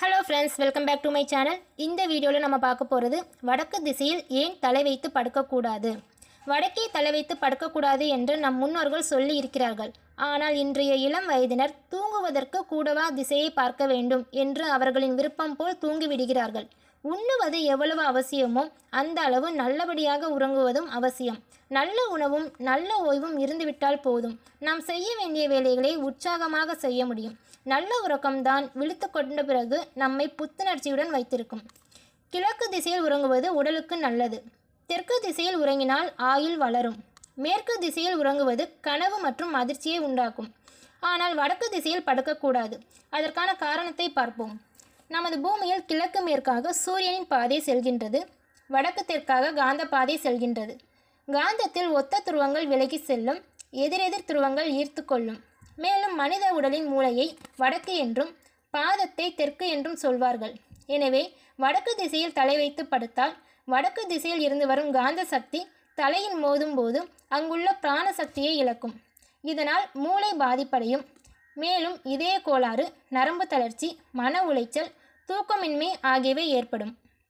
hello friends welcome back to my channel இந்த வீடியோவில் நம்ம பார்க்க போகிறது வடக்கு திசையில் ஏன் தலை வைத்து படுக்கக்கூடாது வடக்கே தலை வைத்து படுக்கக்கூடாது என்று நம் முன்னோர்கள் சொல்லி இருக்கிறார்கள் ஆனால் இன்றைய இளம் வயதினர் தூங்குவதற்கு கூடவா திசையை பார்க்க வேண்டும் என்று அவர்களின் விருப்பம் போல் தூங்கிவிடுகிறார்கள் உண்ணுவது எவ்வளவு அவசியமோ அந்த அளவு நல்லபடியாக உறங்குவதும் அவசியம் நல்ல உணவும் நல்ல ஓய்வும் இருந்துவிட்டால் போதும் நாம் செய்ய வேண்டிய வேலைகளை உற்சாகமாக செய்ய முடியும் நல்ல உறக்கம்தான் விழுத்து கொண்ட பிறகு நம்மை புத்துணர்ச்சியுடன் வைத்திருக்கும் கிழக்கு திசையில் உறங்குவது உடலுக்கு நல்லது தெற்கு திசையில் உறங்கினால் ஆயுள் வளரும் மேற்கு திசையில் உறங்குவது கனவு மற்றும் அதிர்ச்சியை உண்டாக்கும் ஆனால் வடக்கு திசையில் படுக்கக்கூடாது அதற்கான காரணத்தை பார்ப்போம் நமது பூமியில் கிழக்கு மேற்காக சூரியனின் பாதை செல்கின்றது வடக்கு தெற்காக காந்த பாதை செல்கின்றது காந்தத்தில் ஒத்த துருவங்கள் விலகி செல்லும் எதிரெதிர் துருவங்கள் ஈர்த்து கொள்ளும் மேலும் மனித உடலின் மூளையை வடக்கு என்றும் பாதத்தை தெற்கு என்றும் சொல்வார்கள் எனவே வடக்கு திசையில் தலை வைத்து படுத்தால் வடக்கு திசையில் இருந்து வரும் காந்த சக்தி தலையில் மோதும் போது அங்குள்ள பிராண சக்தியை இழக்கும் இதனால் மூளை பாதிப்படையும் மேலும் இதய கோளாறு நரம்பு தளர்ச்சி மன உளைச்சல் தூக்கமின்மை ஆகியவை ஏற்படும்